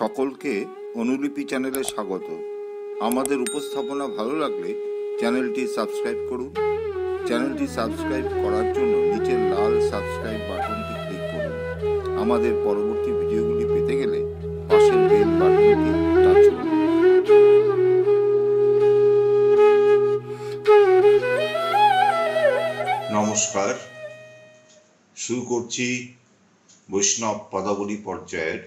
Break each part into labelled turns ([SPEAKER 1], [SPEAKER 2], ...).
[SPEAKER 1] সকলকে অনুলিপি চ্যানেলে স্বাগত আমাদের উপস্থাপনা ভালো লাগলে চ্যানেলটি সাবস্ক্রাইব করুন চ্যানেলটি সাবস্ক্রাইব করার জন্য নিচের লাল সাবস্ক্রাইব বাটনটি ক্লিক করুন আমাদের পরবর্তী ভিডিওগুলি পেতে গেলে পাশের বেল বাটনটি নমস্কার শুরু করছি বৈষ্ণব পদাবলী পর্যায়ের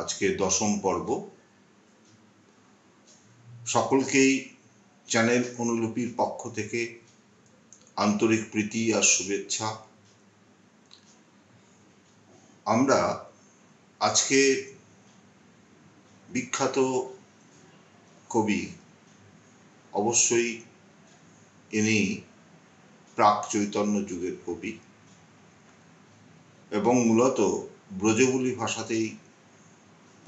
[SPEAKER 1] আজকে দশম পর্ব সকলকেই চ্যানেল অনুলিপির পক্ষ থেকে আন্তরিক প্রীতি আর শুভেচ্ছা আমরা আজকে বিখ্যাত কবি অবশ্যই ইনি প্রাক চৈতন্য যুগের কবি এবং মূলত ব্রজবুলি ভাষাতেই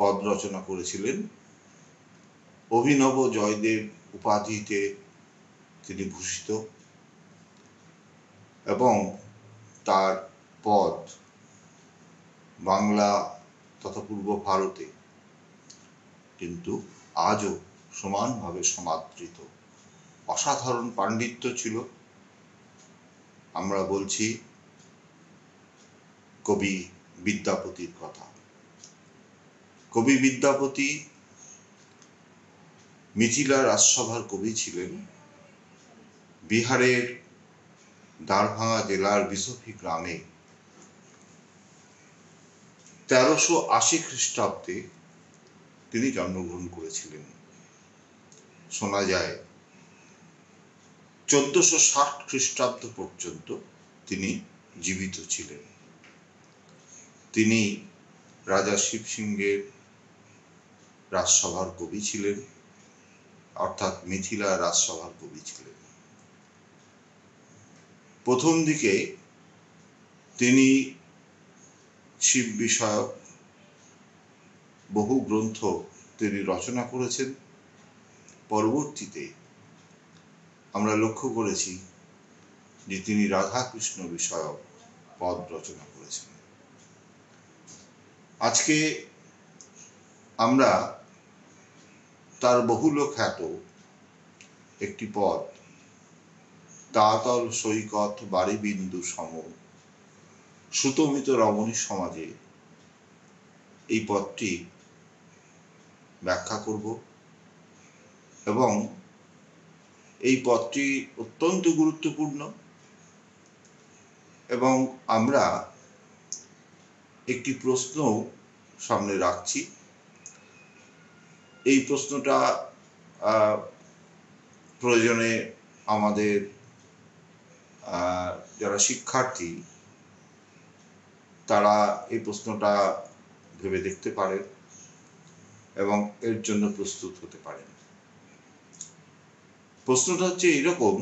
[SPEAKER 1] পদ রচনা করেছিলেন অভিনব জয়দেব উপাধিতে তিনি ভূষিত এবং তার পদ বাংলা তথা পূর্ব ভারতে কিন্তু আজও সমানভাবে সমাদৃত অসাধারণ পাণ্ডিত্য ছিল আমরা বলছি কবি বিদ্যাপতির কথা কবি বিদ্যাপতি মিথিলা রাজসভার কবি ছিলেন বিহারের দারভাঙা জেলার বিসফি গ্রামে তেরোশো আশি খ্রিস্টাব্দে তিনি জন্মগ্রহণ করেছিলেন শোনা যায় চোদ্দশো ষাট খ্রিস্টাব্দ পর্যন্ত তিনি জীবিত ছিলেন তিনি রাজা শিবসিংহের রাজসভার কবি ছিলেন অর্থাৎ মিথিলা রাজসভার কবি ছিলেন প্রথম দিকে তিনি শিব বিষয়ক বহু গ্রন্থ তিনি রচনা করেছেন পরবর্তীতে আমরা লক্ষ্য করেছি যে তিনি রাধাকৃষ্ণ বিষয়ক পদ রচনা করেছেন আজকে আমরা তার বহুল খ্যাত একটি পদ তাতল সৈকত বাড়িবিন্দু সম সুতমিত রমণী সমাজে এই পদটি ব্যাখ্যা করব এবং এই পদটি অত্যন্ত গুরুত্বপূর্ণ এবং আমরা একটি প্রশ্ন সামনে রাখছি এই প্রশ্নটা প্রয়োজনে আমাদের যারা শিক্ষার্থী তারা এই প্রশ্নটা ভেবে দেখতে পারেন এবং এর জন্য প্রস্তুত হতে পারেন প্রশ্নটা হচ্ছে এরকম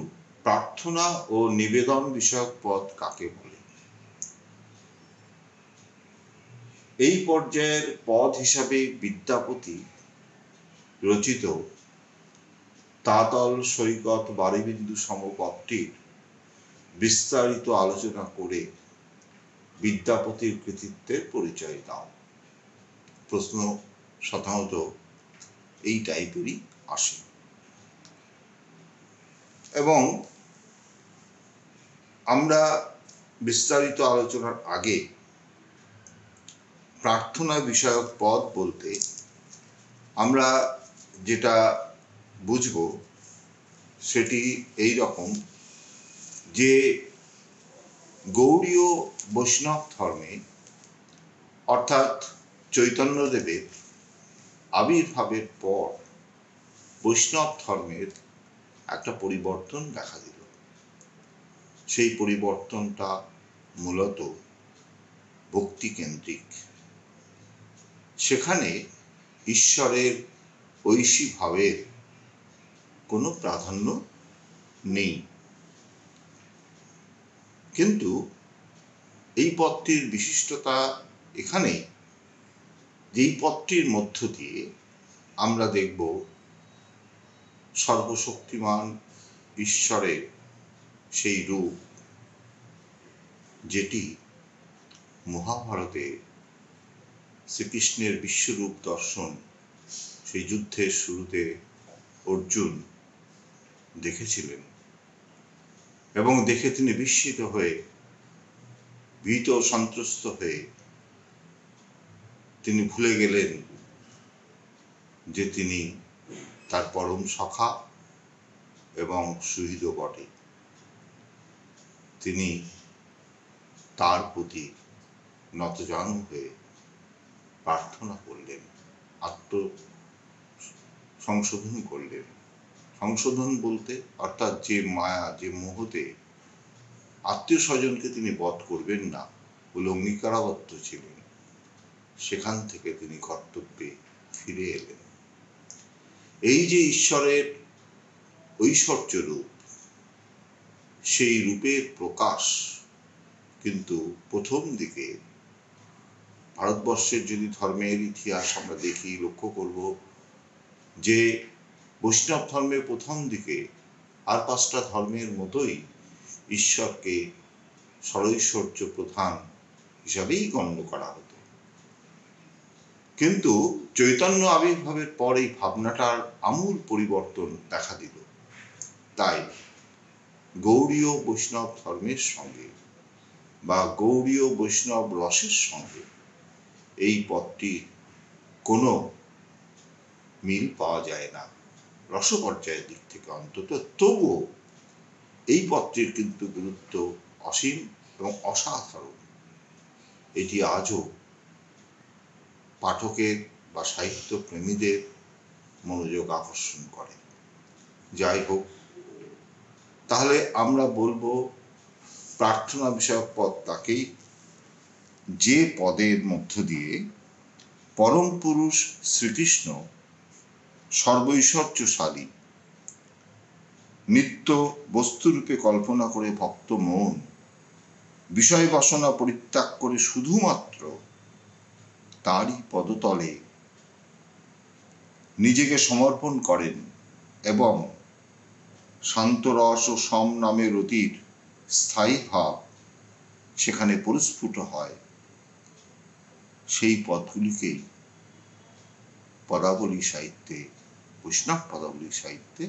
[SPEAKER 1] প্রার্থনা ও নিবেদন বিষয়ক পদ কাকে বলে এই পর্যায়ের পদ হিসাবে বিদ্যাপতি রচিত তাতল সৈকত বারিবিন্দু সমপথটির বিস্তারিত আলোচনা করে বিদ্যাপতির কৃতিত্বের পরিচয় দাও প্রশ্ন সাধারণত এই টাইপেরই আসে এবং আমরা বিস্তারিত আলোচনার আগে প্রার্থনা বিষয়ক পদ বলতে আমরা যেটা বুঝব সেটি এই রকম যে গৌড়ীয় বৈষ্ণব ধর্মে অর্থাৎ চৈতন্যদেবের আবির্ভাবের পর বৈষ্ণব ধর্মের একটা পরিবর্তন দেখা দিল সেই পরিবর্তনটা মূলত ভক্তিকেন্দ্রিক সেখানে ঈশ্বরের ঐশী ভাবের কোনো প্রাধান্য নেই কিন্তু এই পথটির বিশিষ্টতা এখানে যেই পথটির মধ্য দিয়ে আমরা দেখব সর্বশক্তিমান ঈশ্বরের সেই রূপ যেটি মহাভারতে শ্রীকৃষ্ণের বিশ্বরূপ দর্শন সেই যুদ্ধের শুরুতে অর্জুন দেখেছিলেন এবং দেখে তিনি বিস্মিত হয়ে ভীত সন্ত্রস্ত হয়ে তিনি ভুলে গেলেন যে তিনি তার পরম সখা এবং সুহৃদ বটে তিনি তার প্রতি নতজানু হয়ে প্রার্থনা করলেন আত্ম সংশোধন করলেন সংশোধন বলতে অর্থাৎ যে মায়া যে মোহতে আত্মীয় স্বজনকে তিনি বধ করবেন না বলে অঙ্গীকারাবদ্ধ ছিলেন সেখান থেকে তিনি কর্তব্যে ফিরে এলেন এই যে ঈশ্বরের ঐশ্বর্য রূপ সেই রূপের প্রকাশ কিন্তু প্রথম দিকে ভারতবর্ষের যদি ধর্মের ইতিহাস আমরা দেখি লক্ষ্য করব যে বৈষ্ণব ধর্মের প্রথম দিকে আর পাঁচটা ধর্মের মতোই ঈশ্বরকে সরৈশ্বর্য প্রধান হিসাবেই গণ্য করা হতো কিন্তু চৈতন্য আবির্ভাবের পর এই ভাবনাটার আমূল পরিবর্তন দেখা দিল তাই গৌরীয় বৈষ্ণব ধর্মের সঙ্গে বা গৌরীয় বৈষ্ণব রসের সঙ্গে এই পথটি কোনো মিল পাওয়া যায় না রসপর্যায়ের দিক থেকে অন্তত তবুও এই পত্রের কিন্তু গুরুত্ব অসীম এবং অসাধারণ এটি আজও পাঠকের বা সাহিত্য প্রেমীদের মনোযোগ আকর্ষণ করে যাই হোক তাহলে আমরা বলবো প্রার্থনা বিষয়ক পদ তাকেই যে পদের মধ্য দিয়ে পরম পুরুষ শ্রীকৃষ্ণ সর্বৈশ্বর্যশালী নিত্য বস্তুরূপে কল্পনা করে ভক্ত মন বিষয় বাসনা পরিত্যাগ করে শুধুমাত্র তারই পদতলে নিজেকে সমর্পণ করেন এবং শান্তরস ও সম নামের অতীর স্থায়ী ভাব সেখানে পরিস্ফুট হয় সেই পথগুলিকেই পদাবলী সাহিত্যে বৈষ্ণব পদাবলী সাহিত্যে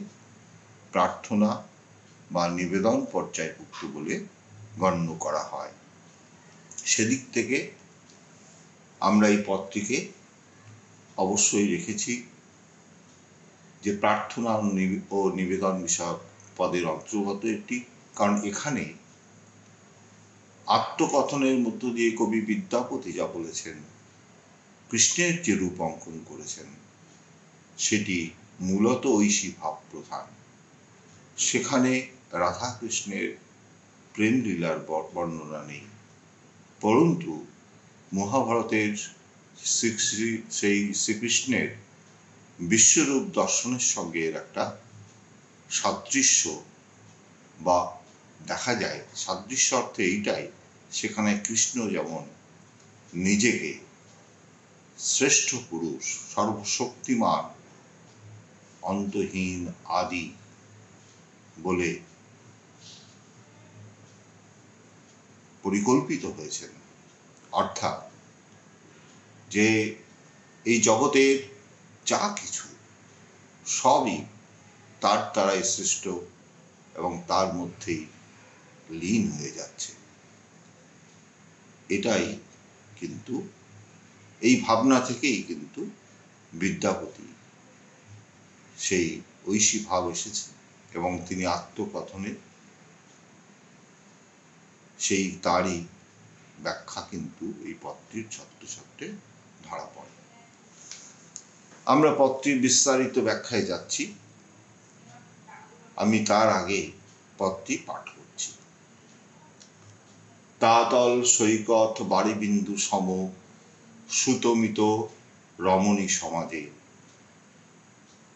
[SPEAKER 1] প্রার্থনা বা নিবেদন পর্যায়ভুক্ত বলে গণ্য করা হয় সেদিক থেকে আমরা এই পদটিকে অবশ্যই রেখেছি যে প্রার্থনা ও নিবেদন বিষয়ক পদের অন্তর্গত এটি কারণ এখানে আত্মকথনের মধ্য দিয়ে কবি বিদ্যাপতি যা বলেছেন কৃষ্ণের যে রূপ অঙ্কন করেছেন সেটি মূলত ঐশী ভাব প্রধান সেখানে রাধাকৃষ্ণের প্রেম লীলার বর্ণনা নেই পরন্তু মহাভারতের সেই শ্রীকৃষ্ণের বিশ্বরূপ দর্শনের সঙ্গে এর একটা সাদৃশ্য বা দেখা যায় সাদৃশ্য অর্থে এইটাই সেখানে কৃষ্ণ যেমন নিজেকে শ্রেষ্ঠ পুরুষ সর্বশক্তিমান অন্তহীন আদি বলে পরিকল্পিত হয়েছেন অর্থাৎ যে এই জগতের যা কিছু সবই তার দ্বারাই সৃষ্ট এবং তার মধ্যেই লীন হয়ে যাচ্ছে এটাই কিন্তু এই ভাবনা থেকেই কিন্তু বিদ্যাপতি সেই ঐশী ভাব এসেছে এবং তিনি আত্মকথনের সেই তারই ব্যাখ্যা কিন্তু এই পত্রের ছত্রে ধরা পড়ে আমরা পত্রের বিস্তারিত ব্যাখ্যায় যাচ্ছি আমি তার আগে পত্রটি পাঠ করছি তাতল সৈকত বাড়িবিন্দু সম সুতমিত রমণী সমাজের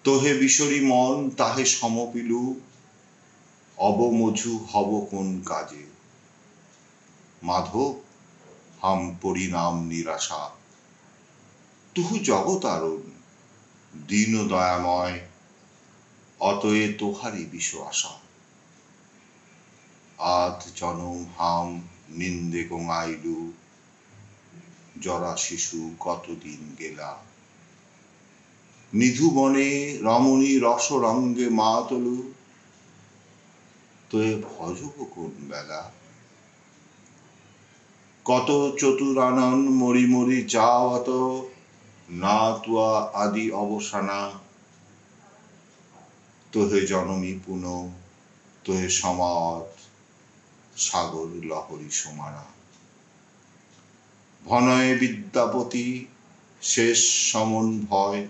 [SPEAKER 1] তোহে বিশরী মন তাহে সমপিলু অবমধু হব কোন কাজে মাধব হাম পরিণাম নিরাশা তুহু আরণ দীন দয়াময় অতএ তোহারি বিশ্ব আশা আত জনম হাম নিন্দে আইলু জরা শিশু কতদিন গেলা নিধু বনে রমণী রস রঙ্গে মাতলু তোয়ে ভজ কোন বেলা কত চতুরানন মরি মরি যাওয়াত না তুয়া আদি অবসানা তোহে জনমী পুন তোহে সমাত সাগর লহরী সমানা ভনয়ে বিদ্যাপতি শেষ সমন ভয়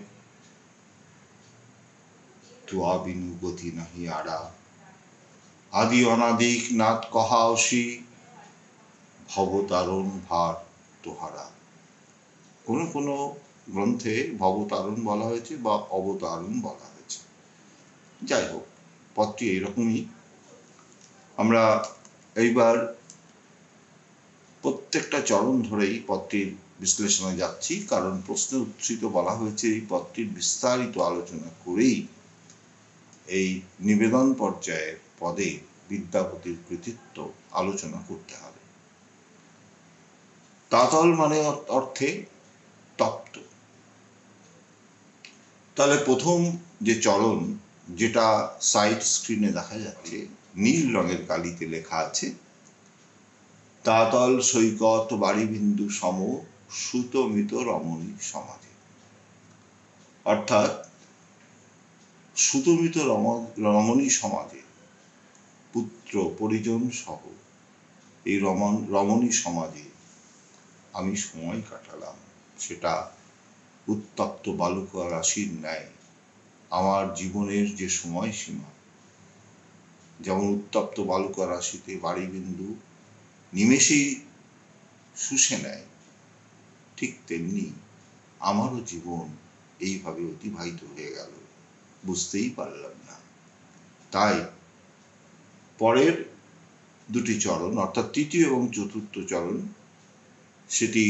[SPEAKER 1] একটু গতি নহি আড়া আদি অনাদিক নাথ অসি ভবতারণ ভার তোহারা কোন কোন গ্রন্থে ভবতারণ বলা হয়েছে বা অবতারণ বলা হয়েছে যাই হোক পথটি এইরকমই আমরা এইবার প্রত্যেকটা চরণ ধরেই পথটির বিশ্লেষণে যাচ্ছি কারণ প্রশ্নে উত্থিত বলা হয়েছে এই পথটির বিস্তারিত আলোচনা করেই এই নিবেদন পর্যায়ের পদে বিদ্যাপতির কৃতিত্ব আলোচনা করতে হবে তাতল মানে অর্থে তপ্ত তাহলে প্রথম যে চরণ যেটা সাইড স্ক্রিনে দেখা যাচ্ছে নীল রঙের কালিতে লেখা আছে তাতল সৈকত বাড়িবিন্দু সম সুতমিত রমণী সমাজে অর্থাৎ সুতমিত রমণী সমাজে পুত্র পরিজন সহ এই রমণ রমণী সমাজে আমি সময় কাটালাম সেটা উত্তপ্ত বালুকা রাশির ন্যায় আমার জীবনের যে সময়সীমা যেমন উত্তপ্ত বালুকা রাশিতে বাড়ি বিন্দু নিমেষেই শুষে নেয় ঠিক তেমনি আমারও জীবন এইভাবে অতিবাহিত হয়ে গেল বুঝতেই পারলাম না তাই পরের দুটি চরণ অর্থাৎ তৃতীয় এবং চতুর্থ চরণ সেটি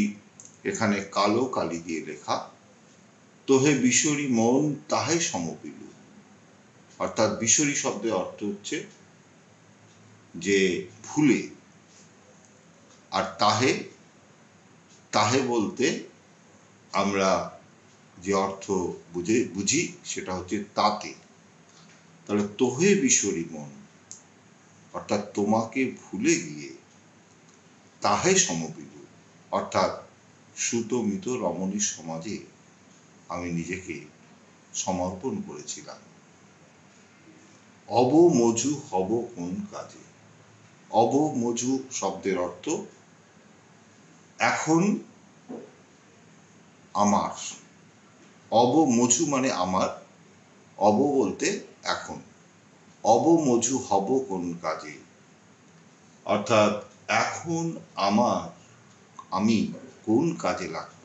[SPEAKER 1] এখানে কালো কালি দিয়ে লেখা তোহে বিশরী মন তাহে সমপিলু অর্থাৎ বিশরী শব্দের অর্থ হচ্ছে যে ভুলে আর তাহে তাহে বলতে আমরা যে অর্থ বুঝে বুঝি সেটা হচ্ছে তাতে তাহলে তোহে বিশ্বরী মন অর্থাৎ তোমাকে ভুলে গিয়ে তাহে সমবিদু অর্থাৎ সুতমিত রমণী সমাজে আমি নিজেকে সমর্পণ করেছিলাম মজু হব কোন কাজে মজু শব্দের অর্থ এখন আমার অব মজু মানে আমার অব বলতে এখন অব মজু হব কোন কাজে অর্থাৎ এখন আমার আমি কোন কাজে লাগব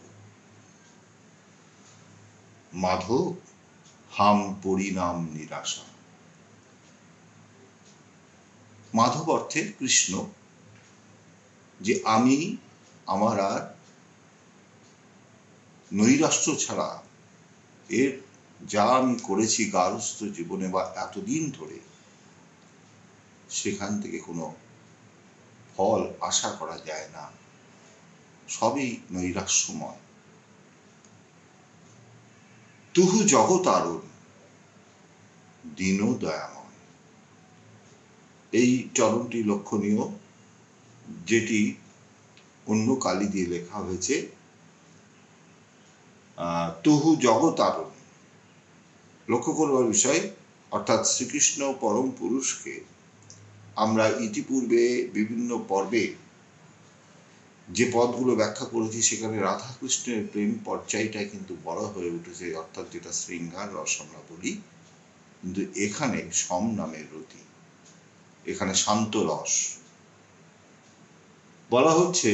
[SPEAKER 1] মাধব হাম পরিণাম নিরাশা মাধব অর্থে কৃষ্ণ যে আমি আমার আর নৈরাশ্য ছাড়া এর যা আমি করেছি গার্হস্থ জীবনে বা এতদিন ধরে সেখান থেকে কোনো ফল আশা করা যায় না সবই নৈরাশ্যময় তুহু জগতারণ দীন দয়াময় এই চরণটি লক্ষণীয় যেটি অন্য কালি দিয়ে লেখা হয়েছে তহু জগতারণ লক্ষ্য করবার বিষয় অর্থাৎ শ্রীকৃষ্ণ পরম পুরুষকে আমরা ইতিপূর্বে বিভিন্ন পর্বে যে পদগুলো ব্যাখ্যা করেছি সেখানে রাধাকৃষ্ণের প্রেম পর্যায়টা কিন্তু বড় হয়ে উঠেছে অর্থাৎ যেটা শৃঙ্গার রস আমরা বলি কিন্তু এখানে সম নামের রতি এখানে শান্ত রস বলা হচ্ছে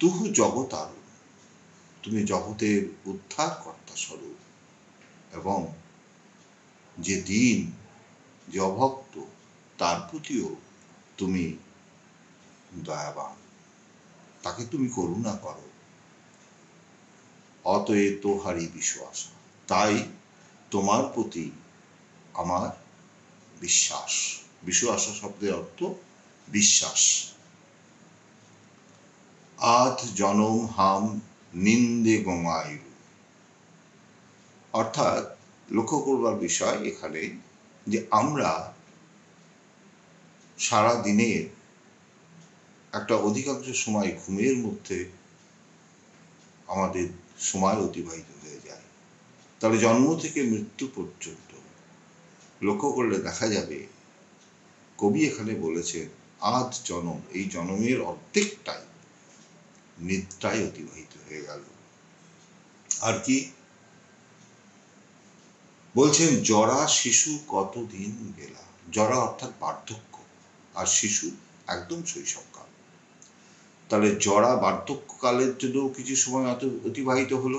[SPEAKER 1] তুহু জগতারু তুমি জগতের উদ্ধার কর্তা স্বরূপ এবং যে দিন যে অভক্ত তার প্রতিও তুমি দয়াবান তাকে তুমি করুণা করো অতএব হারি বিশ্বাস তাই তোমার প্রতি আমার বিশ্বাস বিশ্বাস শব্দের অর্থ বিশ্বাস আজ জনম হাম নিন্দে গঙ্গায়ু অর্থাৎ লক্ষ্য করবার বিষয় এখানে যে আমরা সারা দিনের একটা অধিকাংশ সময় ঘুমের মধ্যে আমাদের সময় অতিবাহিত হয়ে যায় তাহলে জন্ম থেকে মৃত্যু পর্যন্ত লক্ষ্য করলে দেখা যাবে কবি এখানে বলেছেন আজ জনম এই জনমের অর্ধেকটাই নিদ্রায় অতিবাহিত হয়ে গেল আর কি বলছেন জরা শিশু কতদিন গেলা জরা অর্থাৎ বার্ধক্য আর শিশু একদম শৈশবকাল তাহলে জরা বার্ধক্যকালের জন্য কিছু সময় অত অতিবাহিত হলো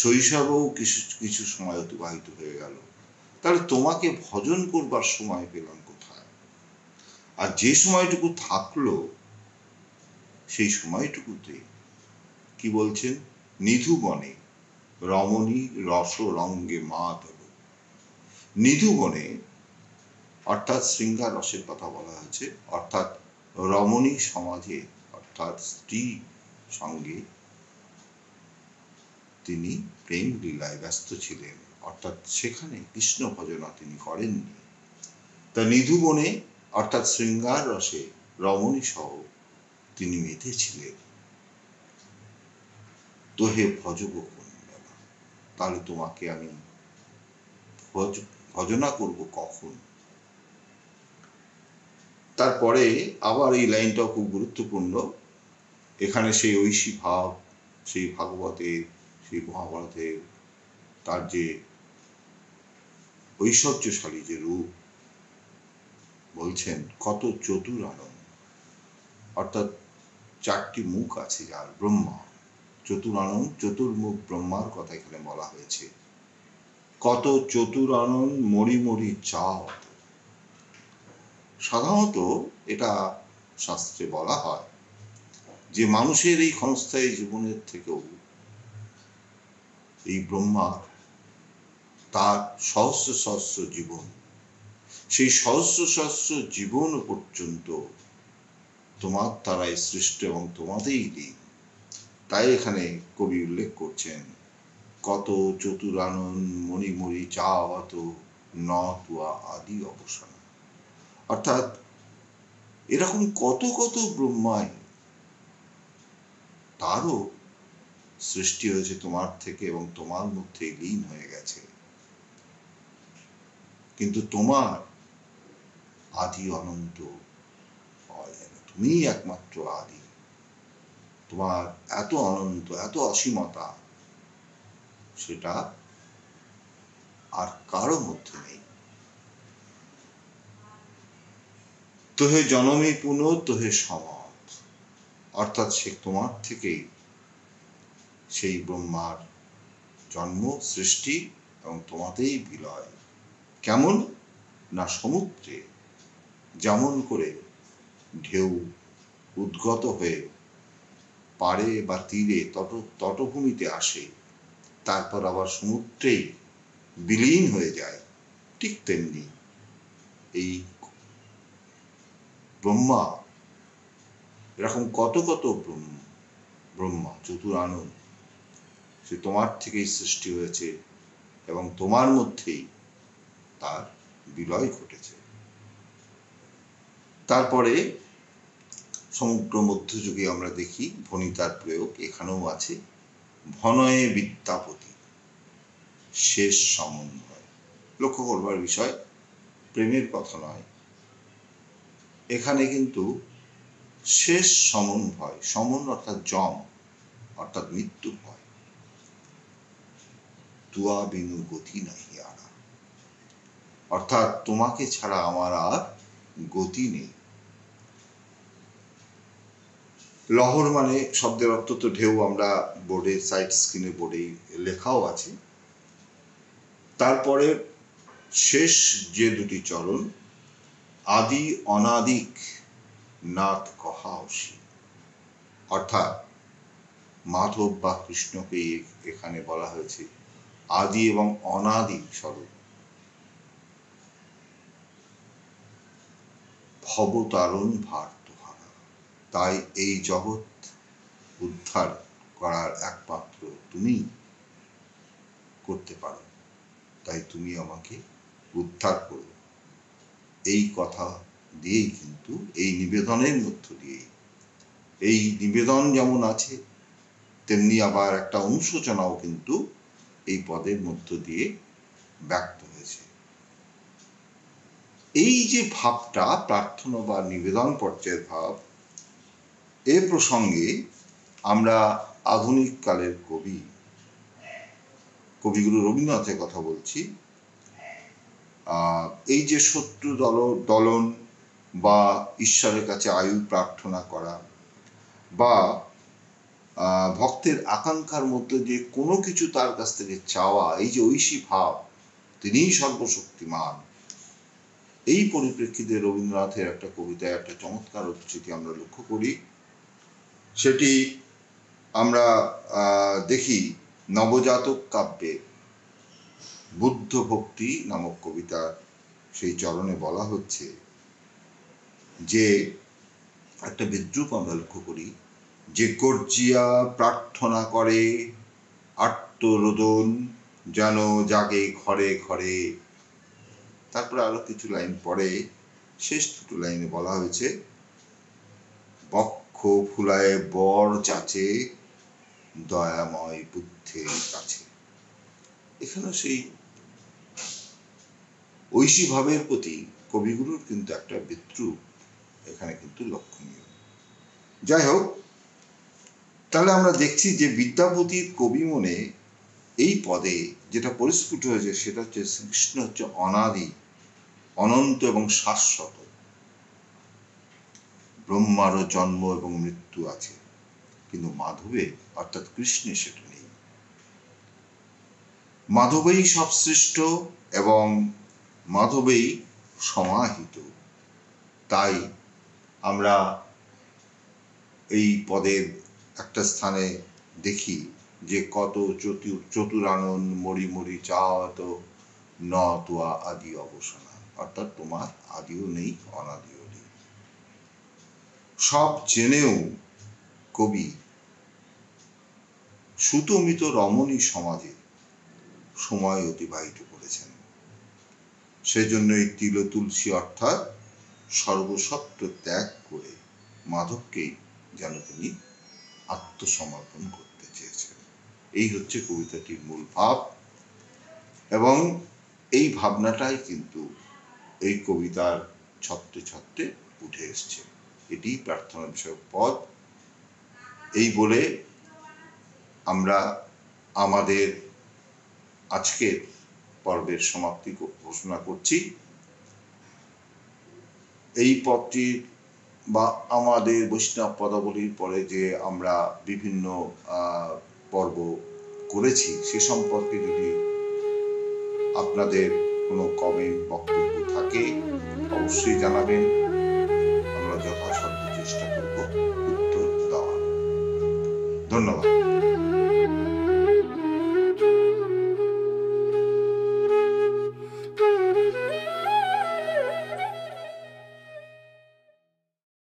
[SPEAKER 1] শৈশবও কিছু কিছু সময় অতিবাহিত হয়ে গেল তাহলে তোমাকে ভজন করবার সময় পেলাম কোথায় আর যে সময়টুকু থাকলো সেই সময়টুকুতে কি বলছেন নিধুবনে রমণী রস রঙ্গে মা নিধু নিধুবনে অর্থাৎ শৃঙ্গার রসের কথা বলা হয়েছে অর্থাৎ রমণী সমাজে অর্থাৎ স্ত্রী সঙ্গে তিনি প্রেম লীলায় ব্যস্ত ছিলেন অর্থাৎ সেখানে কৃষ্ণ ভজনা তিনি করেননি তা নিধুবনে অর্থাৎ শৃঙ্গার রসে রমণী সহ তিনি মেতে ছিলেন তো হে ভজব কন্যা তাহলে তোমাকে আমি ভজনা করব কখন তারপরে আবার এই লাইনটাও খুব গুরুত্বপূর্ণ এখানে সেই ঐশী ভাব সেই ভাগবতের সেই মহাভারতের তার যে ঐশ্বর্যশালী যে রূপ বলছেন কত চতুর আনন্দ অর্থাৎ চারটি মুখ আছে যার ব্রহ্মা চতুরানন চতুর্মুখ ব্রহ্মার কথা এখানে বলা হয়েছে কত চতুরানন মরি মরি চাও সাধারণত এটা শাস্ত্রে বলা হয় যে মানুষের এই ক্ষণস্থায়ী জীবনের থেকেও এই ব্রহ্মার তার সহস্র সহস্র জীবন সেই সহস্র সহস্র জীবন পর্যন্ত তোমার তারাই সৃষ্ট এবং তোমাতেই দিন তাই এখানে কবি উল্লেখ করছেন কত চতুরানন মণিমরি চা অত ন তুয়া আদি অবসান অর্থাৎ এরকম কত কত ব্রহ্মায় তারও সৃষ্টি হয়েছে তোমার থেকে এবং তোমার মধ্যে লীন হয়ে গেছে কিন্তু তোমার আদি অনন্ত তুমি একমাত্র আদি তোমার এত অনন্ত এত অসীমতা সেটা আর কারো মধ্যে নেই তোহে জনমে পুনঃ তোহে সমাধ অর্থাৎ সে তোমার থেকেই সেই ব্রহ্মার জন্ম সৃষ্টি এবং তোমাতেই বিলয় কেমন না সমুদ্রে যেমন করে ঢেউ উদ্গত হয়ে পারে বা তীরে তট তটভূমিতে আসে তারপর আবার সমুদ্রে বিলীন হয়ে যায় ঠিক তেমনি এই ব্রহ্মা এরকম কত কত ব্রহ্ম ব্রহ্মা আনন্দ সে তোমার থেকেই সৃষ্টি হয়েছে এবং তোমার মধ্যেই তার বিলয় ঘটেছে তারপরে সমগ্র মধ্যযুগে আমরা দেখি ভনিতার প্রয়োগ এখানেও আছে ভনয়ে বিদ্যাপতি শেষ সমন্বয় লক্ষ্য করবার বিষয় প্রেমের কথা নয় এখানে কিন্তু শেষ সমন্বয় সমন অর্থাৎ জম অর্থাৎ মৃত্যু ভয় তুয়া বিনু গতি নাহি আনা অর্থাৎ তোমাকে ছাড়া আমার আর গতি নেই লহর মানে শব্দের অর্থ তো ঢেউ আমরা বোর্ডে সাইড স্ক্রিনে বোর্ডেই লেখাও আছে তারপরে শেষ যে দুটি চরণ আদি অনাদিক নাথ কহা অর্থাৎ মাধব বা কৃষ্ণকে এখানে বলা হয়েছে আদি এবং অনাদি স্বরূপ ভবতারণ ভার তাই এই জগৎ উদ্ধার করার একমাত্র তুমি করতে পারো তাই তুমি আমাকে উদ্ধার করো এই কথা দিয়েই কিন্তু এই নিবেদনের মধ্য দিয়েই এই নিবেদন যেমন আছে তেমনি আবার একটা অনুশোচনাও কিন্তু এই পদের মধ্য দিয়ে ব্যক্ত হয়েছে এই যে ভাবটা প্রার্থনা বা নিবেদন পর্যায়ের ভাব এ প্রসঙ্গে আমরা আধুনিক কালের কবি কবিগুরু রবীন্দ্রনাথের কথা বলছি এই যে শত্রু দল দলন বা ঈশ্বরের কাছে আয়ু প্রার্থনা করা বা ভক্তের আকাঙ্ক্ষার মধ্যে যে কোনো কিছু তার কাছ থেকে চাওয়া এই যে ঐশী ভাব তিনিই সর্বশক্তিমান এই পরিপ্রেক্ষিতে রবীন্দ্রনাথের একটা কবিতায় একটা চমৎকার উদ্ধৃতি আমরা লক্ষ্য করি সেটি আমরা দেখি নবজাতক কাব্যে বুদ্ধ ভক্তি নামক কবিতা সেই চরণে বলা হচ্ছে যে একটা বিদ্রুপ আমরা লক্ষ্য করি যে গর্জিয়া প্রার্থনা করে আত্মরোদন যেন জাগে ঘরে ঘরে তারপরে আরো কিছু লাইন পরে শেষ দুটো লাইনে বলা হয়েছে বক্ত ফুলায় বর চাচে দয়াময় বুদ্ধের কাছে এখানেও সেই ঐশী ভাবের প্রতি কবিগুরুর কিন্তু একটা বিদ্রুপ এখানে কিন্তু লক্ষণীয় যাই হোক তাহলে আমরা দেখছি যে বিদ্যাপতির কবি মনে এই পদে যেটা পরিস্ফুট হয়েছে সেটা হচ্ছে শ্রীকৃষ্ণ হচ্ছে অনাদি অনন্ত এবং শাশ্বত ব্রহ্মারও জন্ম এবং মৃত্যু আছে কিন্তু মাধবে অর্থাৎ কৃষ্ণে সেটা নেই মাধবেই সব সৃষ্ট এবং মাধবেই সমাহিত তাই আমরা এই পদের একটা স্থানে দেখি যে কত চতুর চতুরানন মরি মরি চাওয়াত ন তোয়া আদি অবসানা অর্থাৎ তোমার আদিও নেই অনাদিও সব জেনেও কবি সুতমিত রমণী সমাজে সময় অতিবাহিত করেছেন সেজন্য এই তিল তুলসী অর্থাৎ সর্বসত্ব ত্যাগ করে মাধবকেই যেন তিনি আত্মসমর্পণ করতে চেয়েছেন এই হচ্ছে কবিতাটির মূল ভাব এবং এই ভাবনাটাই কিন্তু এই কবিতার ছত্রে ছত্রে উঠে এসছে এটি প্রার্থনা বিষয়ক পদ এই বলে আমরা আমাদের আজকের পর্বের সমাপ্তি ঘোষণা করছি এই পদটি বা আমাদের বৈষ্ণব পদাবলীর পরে যে আমরা বিভিন্ন পর্ব করেছি সে সম্পর্কে যদি আপনাদের কোনো কমেন্ট বক্তব্য থাকে অবশ্যই জানাবেন Don Nova.